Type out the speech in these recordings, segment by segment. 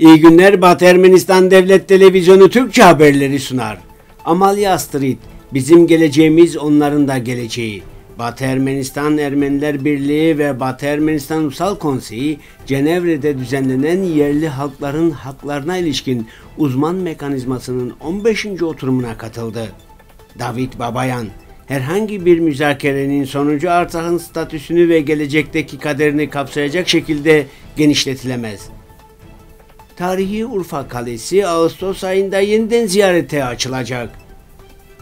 İyi günler Batı Ermenistan Devlet Televizyonu Türkçe haberleri sunar. Amalya Street, bizim geleceğimiz onların da geleceği. Batı Ermenistan Ermeniler Birliği ve Batı Ermenistan Ulusal Konseyi, Cenevre'de düzenlenen yerli halkların haklarına ilişkin uzman mekanizmasının 15. oturumuna katıldı. David Babayan, herhangi bir müzakerenin sonucu Artah'ın statüsünü ve gelecekteki kaderini kapsayacak şekilde genişletilemez.'' Tarihi Urfa Kalesi Ağustos ayında yeniden ziyarete açılacak.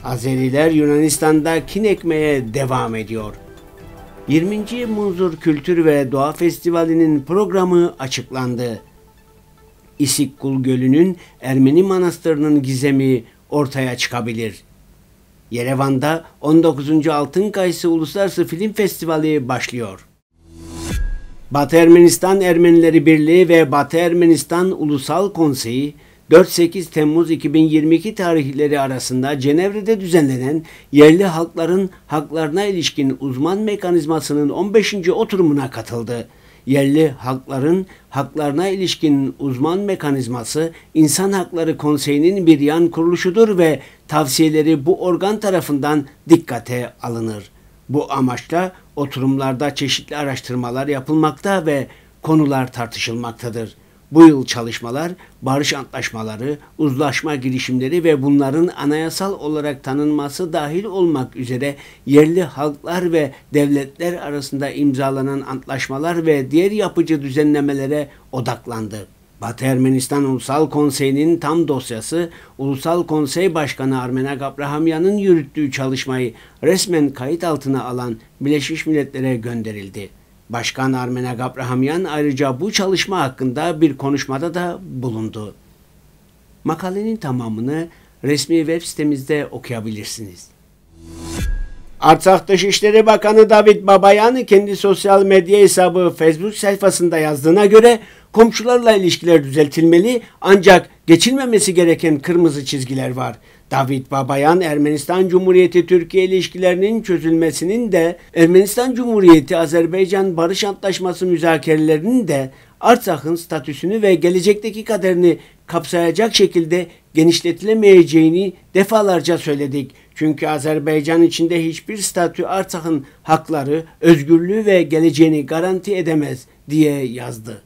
Azeriler Yunanistan'da kin ekmeye devam ediyor. 20. Munzur Kültür ve Doğa Festivali'nin programı açıklandı. İsikkul Gölü'nün Ermeni Manastırı'nın gizemi ortaya çıkabilir. Yerevan'da 19. Altın Kayısı Uluslararası Film Festivali başlıyor. Batı Ermenistan Ermenileri Birliği ve Batı Ermenistan Ulusal Konseyi 4-8 Temmuz 2022 tarihleri arasında Cenevre'de düzenlenen yerli halkların haklarına ilişkin uzman mekanizmasının 15. oturumuna katıldı. Yerli halkların haklarına ilişkin uzman mekanizması İnsan Hakları Konseyi'nin bir yan kuruluşudur ve tavsiyeleri bu organ tarafından dikkate alınır. Bu amaçla oturumlarda çeşitli araştırmalar yapılmakta ve konular tartışılmaktadır. Bu yıl çalışmalar barış antlaşmaları, uzlaşma girişimleri ve bunların anayasal olarak tanınması dahil olmak üzere yerli halklar ve devletler arasında imzalanan antlaşmalar ve diğer yapıcı düzenlemelere odaklandı. Batı Ermenistan Ulusal Konseyi'nin tam dosyası Ulusal Konsey Başkanı Armenak Abrahamyan'ın yürüttüğü çalışmayı resmen kayıt altına alan Birleşmiş Milletler'e gönderildi. Başkan Armenak Abrahamyan ayrıca bu çalışma hakkında bir konuşmada da bulundu. Makalenin tamamını resmi web sitemizde okuyabilirsiniz. Artsakh Dışişleri Bakanı David Babayan kendi sosyal medya hesabı Facebook sayfasında yazdığına göre Komşularla ilişkiler düzeltilmeli ancak geçilmemesi gereken kırmızı çizgiler var. David Babayan Ermenistan Cumhuriyeti Türkiye ilişkilerinin çözülmesinin de Ermenistan Cumhuriyeti Azerbaycan Barış Antlaşması müzakerelerinin de Artsak'ın statüsünü ve gelecekteki kaderini kapsayacak şekilde genişletilemeyeceğini defalarca söyledik. Çünkü Azerbaycan içinde hiçbir statü Artsak'ın hakları, özgürlüğü ve geleceğini garanti edemez diye yazdı.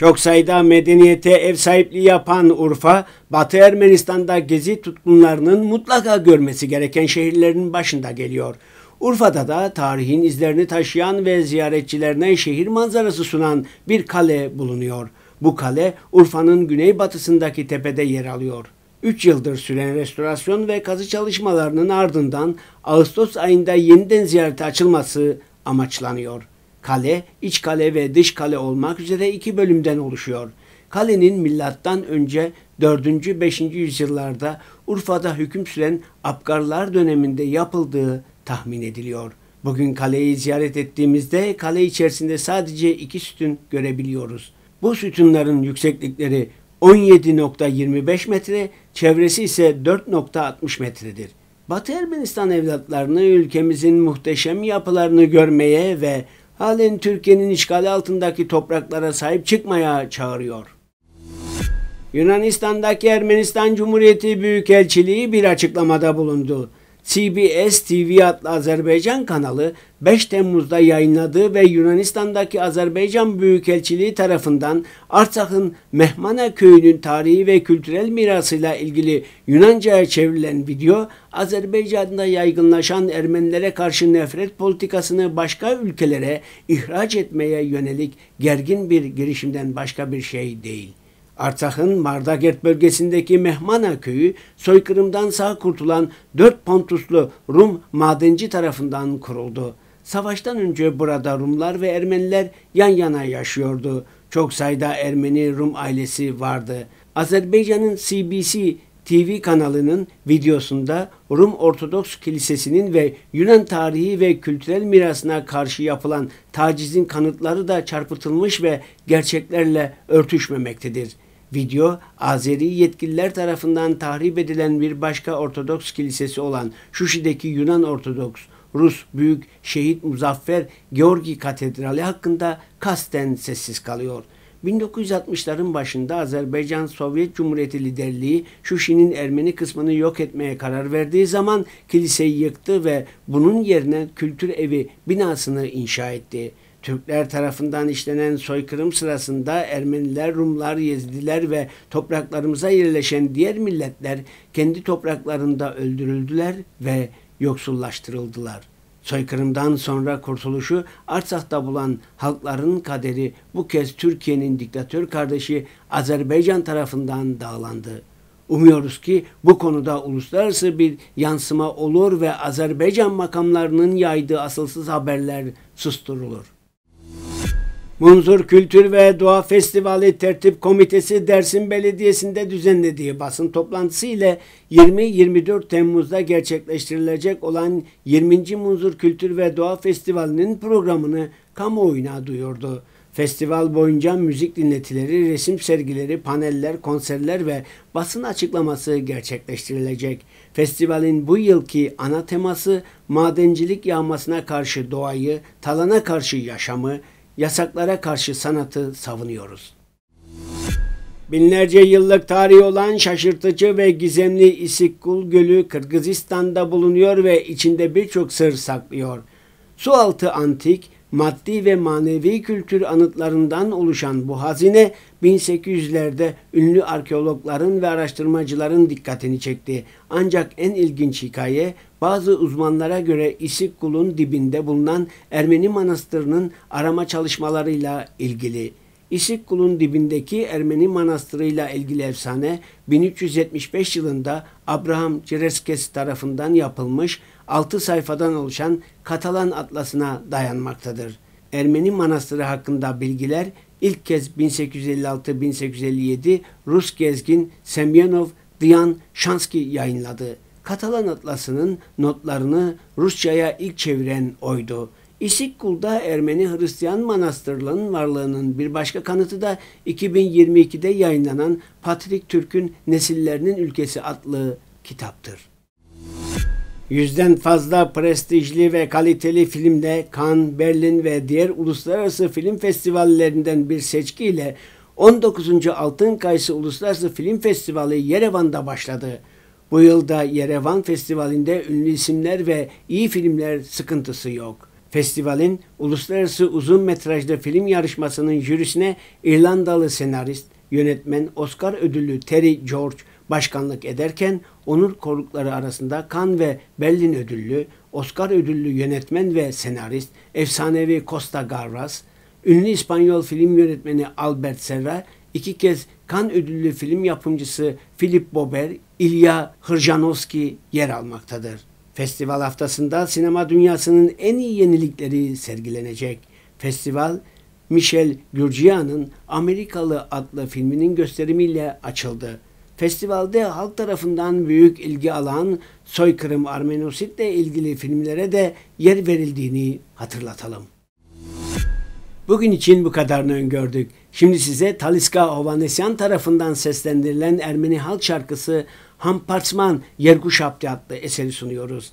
Çok sayıda medeniyete ev sahipliği yapan Urfa, Batı Ermenistan'da gezi tutkunlarının mutlaka görmesi gereken şehirlerin başında geliyor. Urfa'da da tarihin izlerini taşıyan ve ziyaretçilerine şehir manzarası sunan bir kale bulunuyor. Bu kale Urfa'nın güneybatısındaki tepede yer alıyor. 3 yıldır süren restorasyon ve kazı çalışmalarının ardından Ağustos ayında yeniden ziyarete açılması amaçlanıyor. Kale, iç kale ve dış kale olmak üzere iki bölümden oluşuyor. Kalenin milattan önce 4. 5. yüzyıllarda Urfa'da hüküm süren Abgarlar döneminde yapıldığı tahmin ediliyor. Bugün kaleyi ziyaret ettiğimizde kale içerisinde sadece iki sütun görebiliyoruz. Bu sütunların yükseklikleri 17.25 metre, çevresi ise 4.60 metredir. Batı Ermenistan evlatlarını ülkemizin muhteşem yapılarını görmeye ve halen Türkiye'nin işgali altındaki topraklara sahip çıkmaya çağırıyor. Yunanistan'daki Ermenistan Cumhuriyeti Büyükelçiliği bir açıklamada bulundu. CBS TV adlı Azerbaycan kanalı 5 Temmuz'da yayınladığı ve Yunanistan'daki Azerbaycan Büyükelçiliği tarafından Artsak'ın Mehmana köyünün tarihi ve kültürel mirasıyla ilgili Yunanca'ya çevrilen video, Azerbaycan'da yaygınlaşan Ermenilere karşı nefret politikasını başka ülkelere ihraç etmeye yönelik gergin bir girişimden başka bir şey değil. Artsakh'ın Mardagert bölgesindeki Mehmana köyü soykırımdan sağ kurtulan dört pontuslu Rum madenci tarafından kuruldu. Savaştan önce burada Rumlar ve Ermeniler yan yana yaşıyordu. Çok sayıda Ermeni Rum ailesi vardı. Azerbaycan'ın CBC TV kanalının videosunda Rum Ortodoks Kilisesi'nin ve Yunan tarihi ve kültürel mirasına karşı yapılan tacizin kanıtları da çarpıtılmış ve gerçeklerle örtüşmemektedir. Video, Azeri yetkililer tarafından tahrip edilen bir başka Ortodoks kilisesi olan Şuşi'deki Yunan Ortodoks, Rus Büyük Şehit Muzaffer Georgi Katedrali hakkında kasten sessiz kalıyor. 1960'ların başında Azerbaycan Sovyet Cumhuriyeti liderliği Şuşi'nin Ermeni kısmını yok etmeye karar verdiği zaman kiliseyi yıktı ve bunun yerine kültür evi binasını inşa etti. Türkler tarafından işlenen soykırım sırasında Ermeniler, Rumlar, Yezidiler ve topraklarımıza yerleşen diğer milletler kendi topraklarında öldürüldüler ve yoksullaştırıldılar. Soykırımdan sonra kurtuluşu Artsak'ta bulan halkların kaderi bu kez Türkiye'nin diktatör kardeşi Azerbaycan tarafından dağlandı. Umuyoruz ki bu konuda uluslararası bir yansıma olur ve Azerbaycan makamlarının yaydığı asılsız haberler susturulur. Munzur Kültür ve Doğa Festivali Tertip Komitesi Dersim Belediyesi'nde düzenlediği basın toplantısı ile 20-24 Temmuz'da gerçekleştirilecek olan 20. Munzur Kültür ve Doğa Festivali'nin programını kamuoyuna duyurdu. Festival boyunca müzik dinletileri, resim sergileri, paneller, konserler ve basın açıklaması gerçekleştirilecek. Festivalin bu yılki ana teması madencilik yağmasına karşı doğayı, talana karşı yaşamı, yasaklara karşı sanatı savunuyoruz. Binlerce yıllık tarihi olan şaşırtıcı ve gizemli İsikkul Gölü Kırgızistan'da bulunuyor ve içinde birçok sır saklıyor. Sualtı antik, maddi ve manevi kültür anıtlarından oluşan bu hazine 1800'lerde ünlü arkeologların ve araştırmacıların dikkatini çekti. Ancak en ilginç hikaye bazı uzmanlara göre İsik Kul'un dibinde bulunan Ermeni manastırının arama çalışmalarıyla ilgili. İsikkul'un dibindeki Ermeni manastırıyla ilgili efsane 1375 yılında Abraham Cereskes tarafından yapılmış 6 sayfadan oluşan Katalan Atlası'na dayanmaktadır. Ermeni manastırı hakkında bilgiler ilk kez 1856-1857 Rus gezgin Semyonov Dian Şansky yayınladı. Katalan Atlası'nın notlarını Rusça'ya ilk çeviren oydu. İsikkul'da Ermeni Hristiyan manastırlarının varlığının bir başka kanıtı da 2022'de yayınlanan Patrik Türk'ün Nesillerinin Ülkesi adlı kitaptır. Yüzden fazla prestijli ve kaliteli filmde Cannes, Berlin ve diğer uluslararası film festivallerinden bir seçkiyle 19. Altın Kayısı Uluslararası Film Festivali Yerevan'da başladı. Bu yılda Yerevan Festivali'nde ünlü isimler ve iyi filmler sıkıntısı yok. Festivalin uluslararası uzun metrajlı film yarışmasının jürisine İrlandalı senarist, yönetmen Oscar ödüllü Terry George başkanlık ederken onur korukları arasında Kan ve Berlin ödüllü, Oscar ödüllü yönetmen ve senarist efsanevi Costa Gavras, ünlü İspanyol film yönetmeni Albert Serra, iki kez Kan ödüllü film yapımcısı Philip Bober, İlya Hırjanovski yer almaktadır. Festival haftasında sinema dünyasının en iyi yenilikleri sergilenecek. Festival, Michel Gürcia'nın Amerikalı adlı filminin gösterimiyle açıldı. Festivalde halk tarafından büyük ilgi alan soykırım Armenositle ilgili filmlere de yer verildiğini hatırlatalım. Bugün için bu kadarını öngördük. Şimdi size Taliska Ovanesyan tarafından seslendirilen Ermeni halk şarkısı Hampartsman Yerguşapti adlı eseri sunuyoruz.